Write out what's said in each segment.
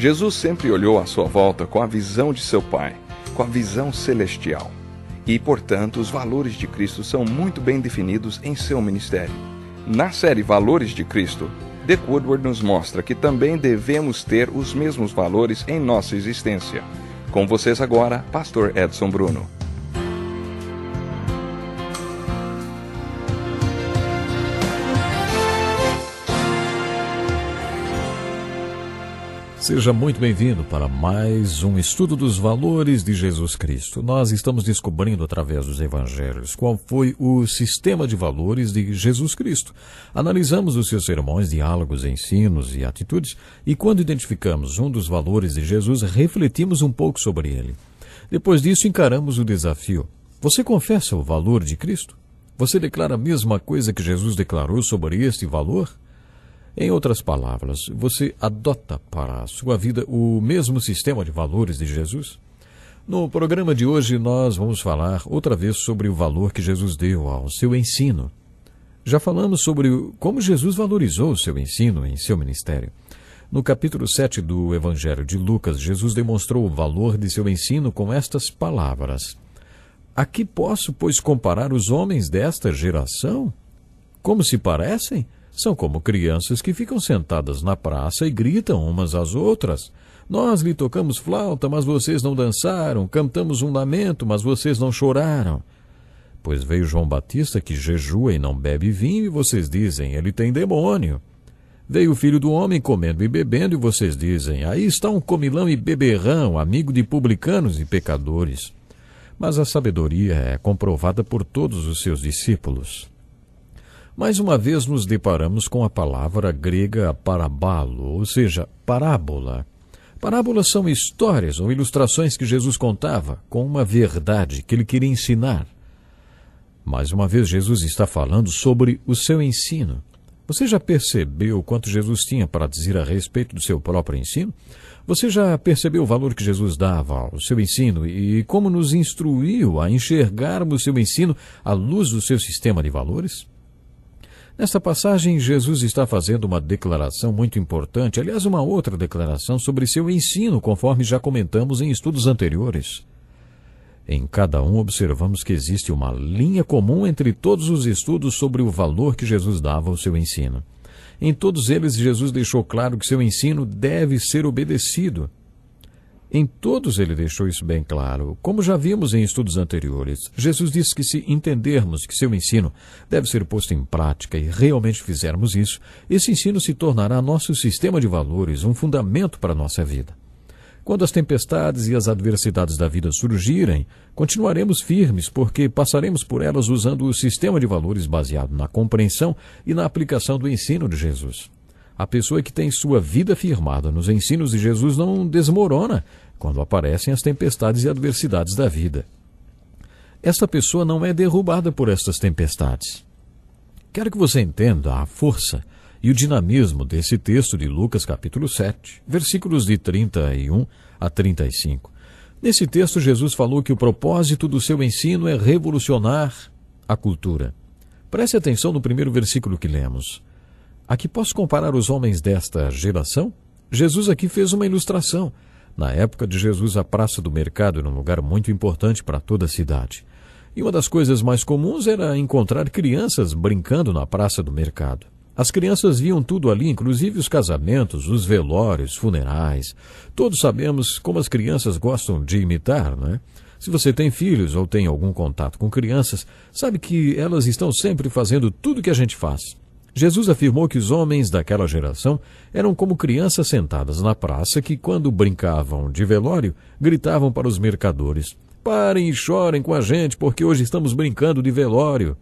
Jesus sempre olhou à sua volta com a visão de seu Pai, com a visão celestial. E, portanto, os valores de Cristo são muito bem definidos em seu ministério. Na série Valores de Cristo, Dick Woodward nos mostra que também devemos ter os mesmos valores em nossa existência. Com vocês agora, Pastor Edson Bruno. Seja muito bem-vindo para mais um estudo dos valores de Jesus Cristo. Nós estamos descobrindo através dos evangelhos qual foi o sistema de valores de Jesus Cristo. Analisamos os seus sermões, diálogos, ensinos e atitudes, e quando identificamos um dos valores de Jesus, refletimos um pouco sobre ele. Depois disso, encaramos o desafio. Você confessa o valor de Cristo? Você declara a mesma coisa que Jesus declarou sobre este valor? Em outras palavras, você adota para a sua vida o mesmo sistema de valores de Jesus? No programa de hoje, nós vamos falar outra vez sobre o valor que Jesus deu ao seu ensino. Já falamos sobre como Jesus valorizou o seu ensino em seu ministério. No capítulo 7 do Evangelho de Lucas, Jesus demonstrou o valor de seu ensino com estas palavras: A que posso, pois, comparar os homens desta geração? Como se parecem? São como crianças que ficam sentadas na praça e gritam umas às outras. Nós lhe tocamos flauta, mas vocês não dançaram, cantamos um lamento, mas vocês não choraram. Pois veio João Batista que jejua e não bebe vinho, e vocês dizem, ele tem demônio. Veio o filho do homem comendo e bebendo, e vocês dizem, aí está um comilão e beberrão, amigo de publicanos e pecadores. Mas a sabedoria é comprovada por todos os seus discípulos. Mais uma vez nos deparamos com a palavra grega parabalo, ou seja, parábola. Parábolas são histórias ou ilustrações que Jesus contava com uma verdade que ele queria ensinar. Mais uma vez, Jesus está falando sobre o seu ensino. Você já percebeu quanto Jesus tinha para dizer a respeito do seu próprio ensino? Você já percebeu o valor que Jesus dava ao seu ensino e como nos instruiu a enxergarmos seu ensino à luz do seu sistema de valores? Nesta passagem, Jesus está fazendo uma declaração muito importante, aliás, uma outra declaração sobre seu ensino, conforme já comentamos em estudos anteriores. Em cada um, observamos que existe uma linha comum entre todos os estudos sobre o valor que Jesus dava ao seu ensino. Em todos eles, Jesus deixou claro que seu ensino deve ser obedecido. Em todos ele deixou isso bem claro. Como já vimos em estudos anteriores, Jesus disse que se entendermos que seu ensino deve ser posto em prática e realmente fizermos isso, esse ensino se tornará nosso sistema de valores, um fundamento para a nossa vida. Quando as tempestades e as adversidades da vida surgirem, continuaremos firmes porque passaremos por elas usando o sistema de valores baseado na compreensão e na aplicação do ensino de Jesus. A pessoa que tem sua vida firmada nos ensinos de Jesus não desmorona quando aparecem as tempestades e adversidades da vida. Esta pessoa não é derrubada por estas tempestades. Quero que você entenda a força e o dinamismo desse texto de Lucas capítulo 7, versículos de 31 a 35. Nesse texto, Jesus falou que o propósito do seu ensino é revolucionar a cultura. Preste atenção no primeiro versículo que lemos. A que posso comparar os homens desta geração? Jesus aqui fez uma ilustração. Na época de Jesus, a praça do mercado era um lugar muito importante para toda a cidade. E uma das coisas mais comuns era encontrar crianças brincando na praça do mercado. As crianças viam tudo ali, inclusive os casamentos, os velórios, funerais. Todos sabemos como as crianças gostam de imitar, não é? Se você tem filhos ou tem algum contato com crianças, sabe que elas estão sempre fazendo tudo que a gente faz. Jesus afirmou que os homens daquela geração eram como crianças sentadas na praça que, quando brincavam de velório, gritavam para os mercadores: Parem e chorem com a gente, porque hoje estamos brincando de velório.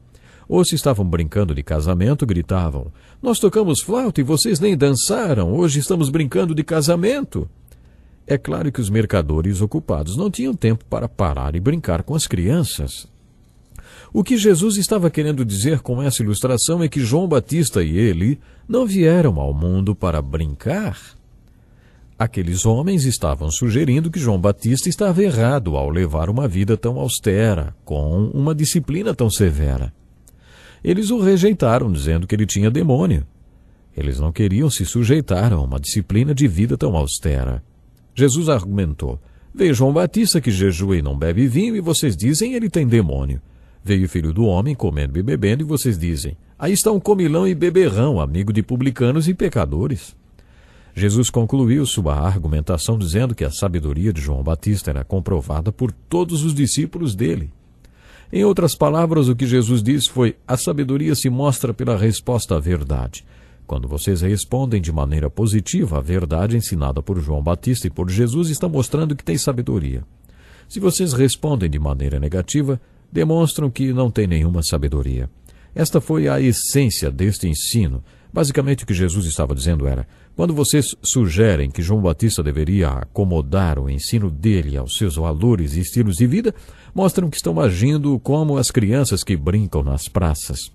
Ou se estavam brincando de casamento, gritavam: Nós tocamos flauta e vocês nem dançaram, hoje estamos brincando de casamento. É claro que os mercadores ocupados não tinham tempo para parar e brincar com as crianças. O que Jesus estava querendo dizer com essa ilustração é que João Batista e ele não vieram ao mundo para brincar. Aqueles homens estavam sugerindo que João Batista estava errado ao levar uma vida tão austera, com uma disciplina tão severa. Eles o rejeitaram, dizendo que ele tinha demônio. Eles não queriam se sujeitar a uma disciplina de vida tão austera. Jesus argumentou: Veja João Batista que jejua e não bebe vinho, e vocês dizem ele tem demônio. Veio o filho do homem comendo e bebendo, e vocês dizem: Aí está um comilão e beberrão, amigo de publicanos e pecadores. Jesus concluiu sua argumentação dizendo que a sabedoria de João Batista era comprovada por todos os discípulos dele. Em outras palavras, o que Jesus disse foi: a sabedoria se mostra pela resposta à verdade. Quando vocês respondem de maneira positiva à verdade ensinada por João Batista e por Jesus, está mostrando que tem sabedoria. Se vocês respondem de maneira negativa, demonstram que não tem nenhuma sabedoria. Esta foi a essência deste ensino. Basicamente, o que Jesus estava dizendo era: quando vocês sugerem que João Batista deveria acomodar o ensino dele aos seus valores e estilos de vida, mostram que estão agindo como as crianças que brincam nas praças.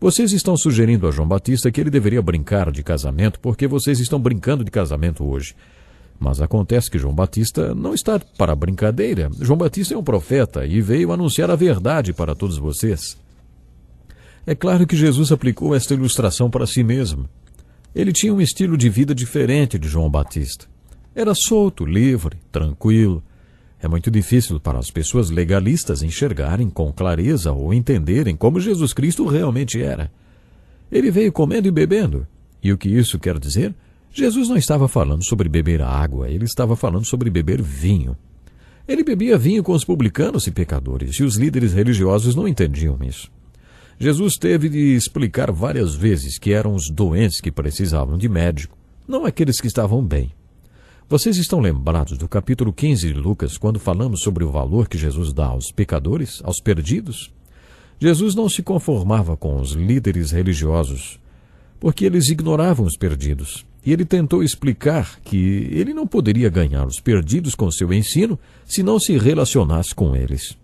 Vocês estão sugerindo a João Batista que ele deveria brincar de casamento porque vocês estão brincando de casamento hoje. Mas acontece que João Batista não está para brincadeira. João Batista é um profeta e veio anunciar a verdade para todos vocês. É claro que Jesus aplicou esta ilustração para si mesmo. Ele tinha um estilo de vida diferente de João Batista. Era solto, livre, tranquilo. É muito difícil para as pessoas legalistas enxergarem com clareza ou entenderem como Jesus Cristo realmente era. Ele veio comendo e bebendo. E o que isso quer dizer? Jesus não estava falando sobre beber água, ele estava falando sobre beber vinho. Ele bebia vinho com os publicanos e pecadores, e os líderes religiosos não entendiam isso. Jesus teve de explicar várias vezes que eram os doentes que precisavam de médico, não aqueles que estavam bem. Vocês estão lembrados do capítulo 15 de Lucas, quando falamos sobre o valor que Jesus dá aos pecadores, aos perdidos? Jesus não se conformava com os líderes religiosos, porque eles ignoravam os perdidos e ele tentou explicar que ele não poderia ganhar os perdidos com seu ensino se não se relacionasse com eles.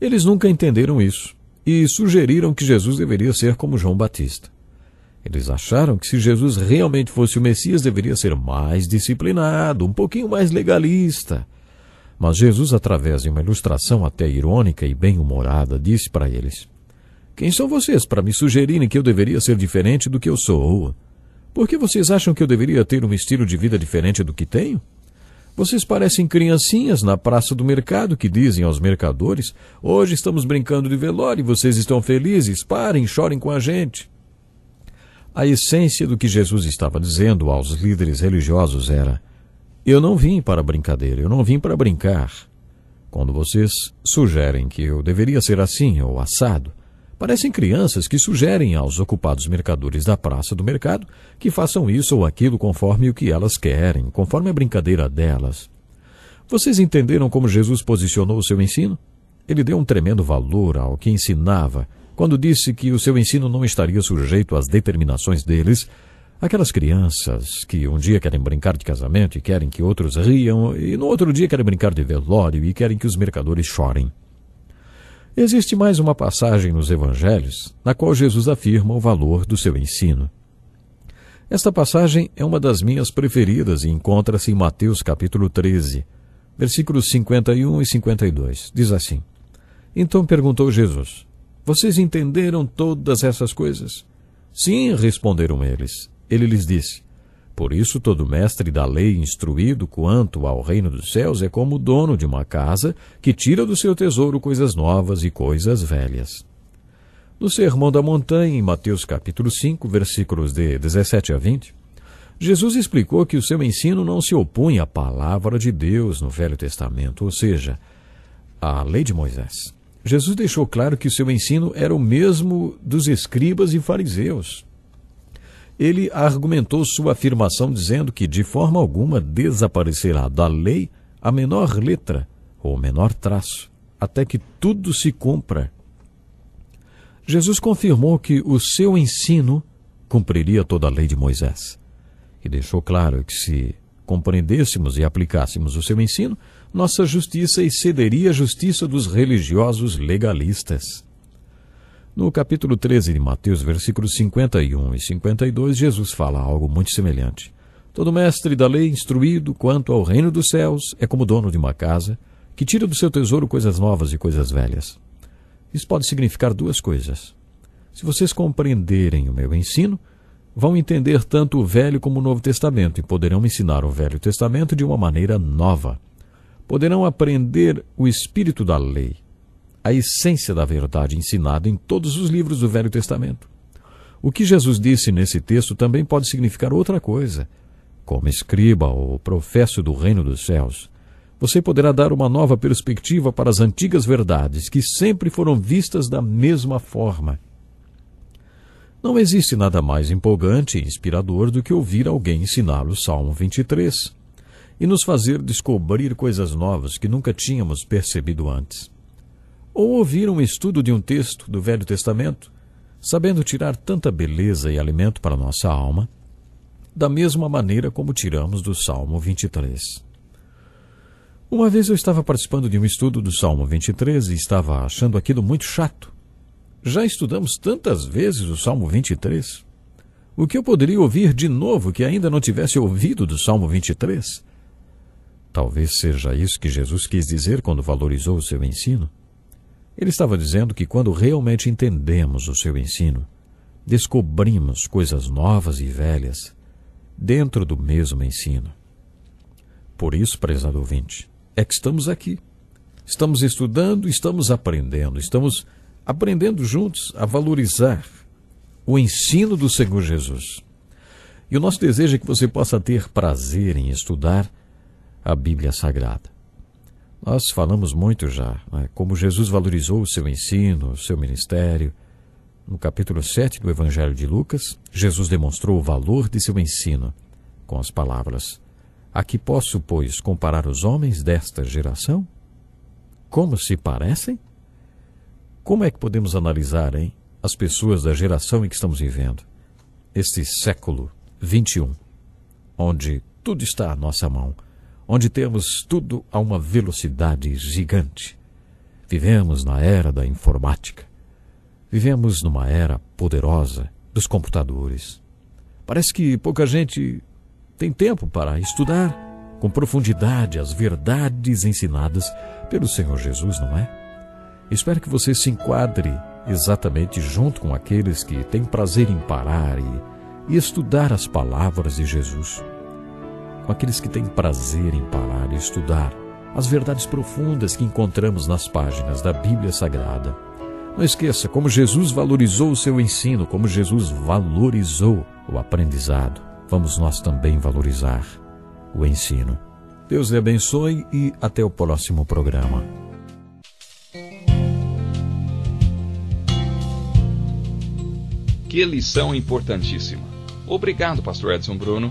Eles nunca entenderam isso e sugeriram que Jesus deveria ser como João Batista. Eles acharam que se Jesus realmente fosse o Messias, deveria ser mais disciplinado, um pouquinho mais legalista. Mas Jesus, através de uma ilustração até irônica e bem-humorada, disse para eles: Quem são vocês para me sugerirem que eu deveria ser diferente do que eu sou? Por que vocês acham que eu deveria ter um estilo de vida diferente do que tenho? Vocês parecem criancinhas na praça do mercado que dizem aos mercadores: Hoje estamos brincando de velório e vocês estão felizes, parem, chorem com a gente. A essência do que Jesus estava dizendo aos líderes religiosos era: Eu não vim para brincadeira, eu não vim para brincar. Quando vocês sugerem que eu deveria ser assim ou assado, Parecem crianças que sugerem aos ocupados mercadores da praça do mercado que façam isso ou aquilo conforme o que elas querem, conforme a brincadeira delas. Vocês entenderam como Jesus posicionou o seu ensino? Ele deu um tremendo valor ao que ensinava quando disse que o seu ensino não estaria sujeito às determinações deles. Aquelas crianças que um dia querem brincar de casamento e querem que outros riam, e no outro dia querem brincar de velório e querem que os mercadores chorem. Existe mais uma passagem nos Evangelhos na qual Jesus afirma o valor do seu ensino. Esta passagem é uma das minhas preferidas e encontra-se em Mateus capítulo 13, versículos 51 e 52. Diz assim: Então perguntou Jesus: Vocês entenderam todas essas coisas? Sim, responderam eles. Ele lhes disse: por isso, todo mestre da lei instruído quanto ao reino dos céus é como o dono de uma casa que tira do seu tesouro coisas novas e coisas velhas. No Sermão da Montanha, em Mateus capítulo 5, versículos de 17 a 20, Jesus explicou que o seu ensino não se opunha à palavra de Deus no Velho Testamento, ou seja, à lei de Moisés. Jesus deixou claro que o seu ensino era o mesmo dos escribas e fariseus, ele argumentou sua afirmação dizendo que de forma alguma desaparecerá da lei a menor letra ou menor traço, até que tudo se cumpra. Jesus confirmou que o seu ensino cumpriria toda a lei de Moisés. E deixou claro que se compreendêssemos e aplicássemos o seu ensino, nossa justiça excederia a justiça dos religiosos legalistas. No capítulo 13 de Mateus, versículos 51 e 52, Jesus fala algo muito semelhante. Todo mestre da lei instruído quanto ao reino dos céus é como dono de uma casa que tira do seu tesouro coisas novas e coisas velhas. Isso pode significar duas coisas. Se vocês compreenderem o meu ensino, vão entender tanto o Velho como o Novo Testamento e poderão ensinar o Velho Testamento de uma maneira nova. Poderão aprender o espírito da lei a essência da verdade ensinada em todos os livros do Velho Testamento. O que Jesus disse nesse texto também pode significar outra coisa. Como escriba ou professo do reino dos céus, você poderá dar uma nova perspectiva para as antigas verdades que sempre foram vistas da mesma forma. Não existe nada mais empolgante e inspirador do que ouvir alguém ensinar o Salmo 23 e nos fazer descobrir coisas novas que nunca tínhamos percebido antes ou ouvir um estudo de um texto do Velho Testamento, sabendo tirar tanta beleza e alimento para nossa alma, da mesma maneira como tiramos do Salmo 23. Uma vez eu estava participando de um estudo do Salmo 23 e estava achando aquilo muito chato. Já estudamos tantas vezes o Salmo 23. O que eu poderia ouvir de novo que ainda não tivesse ouvido do Salmo 23? Talvez seja isso que Jesus quis dizer quando valorizou o seu ensino. Ele estava dizendo que quando realmente entendemos o seu ensino, descobrimos coisas novas e velhas dentro do mesmo ensino. Por isso, prezado ouvinte, é que estamos aqui. Estamos estudando, estamos aprendendo, estamos aprendendo juntos a valorizar o ensino do Senhor Jesus. E o nosso desejo é que você possa ter prazer em estudar a Bíblia Sagrada. Nós falamos muito já, né, como Jesus valorizou o seu ensino, o seu ministério. No capítulo 7 do Evangelho de Lucas, Jesus demonstrou o valor de seu ensino com as palavras: A que posso, pois, comparar os homens desta geração? Como se parecem? Como é que podemos analisar, hein, as pessoas da geração em que estamos vivendo? Este século 21, onde tudo está à nossa mão onde temos tudo a uma velocidade gigante. Vivemos na era da informática. Vivemos numa era poderosa dos computadores. Parece que pouca gente tem tempo para estudar com profundidade as verdades ensinadas pelo Senhor Jesus, não é? Espero que você se enquadre exatamente junto com aqueles que têm prazer em parar e, e estudar as palavras de Jesus com aqueles que têm prazer em parar e estudar as verdades profundas que encontramos nas páginas da Bíblia Sagrada. Não esqueça como Jesus valorizou o seu ensino, como Jesus valorizou o aprendizado. Vamos nós também valorizar o ensino. Deus lhe abençoe e até o próximo programa. Que lição importantíssima. Obrigado, Pastor Edson Bruno